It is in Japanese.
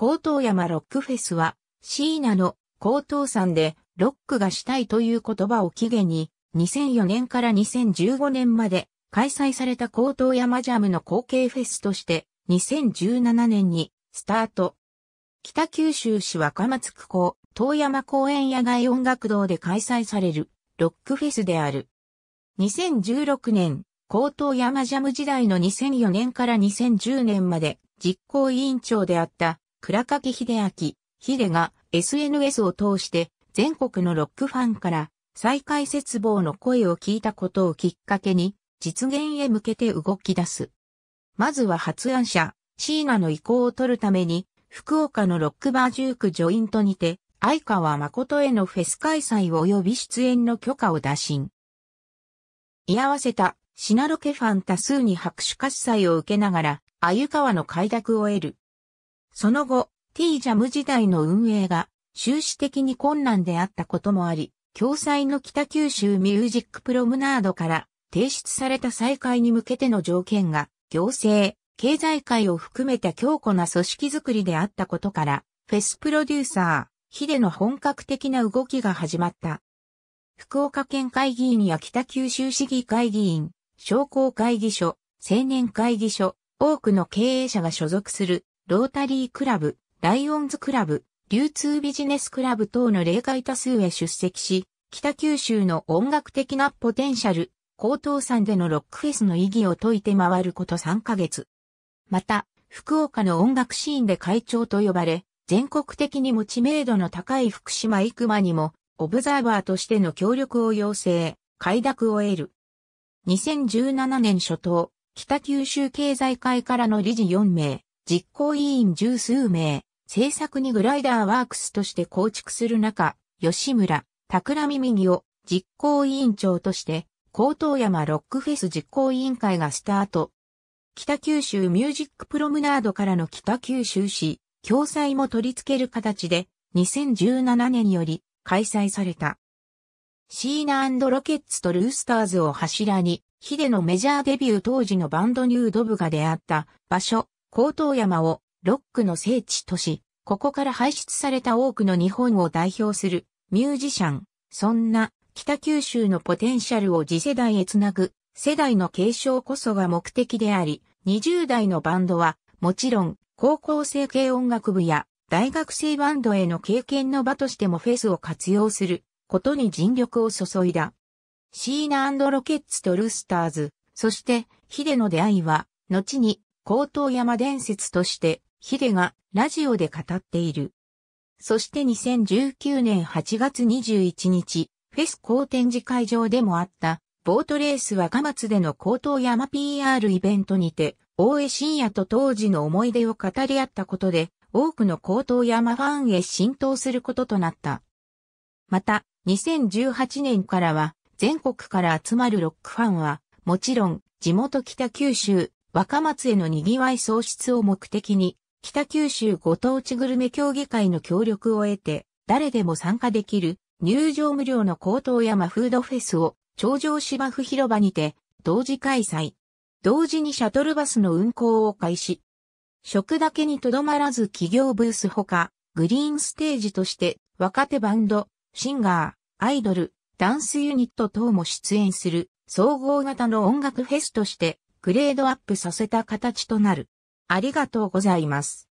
高等山ロックフェスは、シーナの高等山でロックがしたいという言葉を起源に、2004年から2015年まで開催された高等山ジャムの後継フェスとして、2017年にスタート。北九州市若松区港、東山公園野外音楽堂で開催されるロックフェスである。2016年、高等山ジャム時代の2004年から2010年まで実行委員長であった倉掛秀明、秀が SNS を通して全国のロックファンから再開絶望の声を聞いたことをきっかけに実現へ向けて動き出す。まずは発案者、シーナの意向を取るために福岡のロックバージュークジョイントにて相川誠へのフェス開催及び出演の許可を打診。居合わせたシナロケファン多数に拍手喝采を受けながら、鮎川の快諾を得る。その後、T ジャム時代の運営が収支的に困難であったこともあり、共催の北九州ミュージックプロムナードから提出された再開に向けての条件が、行政、経済界を含めた強固な組織づくりであったことから、フェスプロデューサー、ヒデの本格的な動きが始まった。福岡県会議員や北九州市議会議員、商工会議所、青年会議所、多くの経営者が所属するロータリークラブ、ライオンズクラブ、流通ビジネスクラブ等の例外多数へ出席し、北九州の音楽的なポテンシャル、高等山でのロックフェスの意義を解いて回ること3ヶ月。また、福岡の音楽シーンで会長と呼ばれ、全国的にも知名度の高い福島イクマにも、オブザーバーとしての協力を要請、快諾を得る。2017年初頭、北九州経済界からの理事4名、実行委員十数名、制作にグライダーワークスとして構築する中、吉村、桜み右を実行委員長として、高等山ロックフェス実行委員会がスタート。北九州ミュージックプロムナードからの北九州市、共催も取り付ける形で、2017年により開催された。シーナロケッツとルースターズを柱に、ヒデのメジャーデビュー当時のバンドニュードブが出会った場所、高等山をロックの聖地とし、ここから排出された多くの日本を代表するミュージシャン、そんな北九州のポテンシャルを次世代へつなぐ世代の継承こそが目的であり、20代のバンドはもちろん高校生系音楽部や大学生バンドへの経験の場としてもフェスを活用することに尽力を注いだ。シーナロケッツとルースターズ、そしてヒデの出会いは、後に高等山伝説として、ヒデがラジオで語っている。そして2019年8月21日、フェス公展示会場でもあった、ボートレース若松での高等山 PR イベントにて、大江深也と当時の思い出を語り合ったことで、多くの高等山ファンへ浸透することとなった。また、2018年からは、全国から集まるロックファンは、もちろん、地元北九州、若松への賑わい創出を目的に、北九州ご当地グルメ協議会の協力を得て、誰でも参加できる入場無料の高等山フードフェスを頂上芝生広場にて同時開催。同時にシャトルバスの運行を開始。食だけにとどまらず企業ブースほか、グリーンステージとして若手バンド、シンガー、アイドル、ダンスユニット等も出演する総合型の音楽フェスとしてグレードアップさせた形となる。ありがとうございます。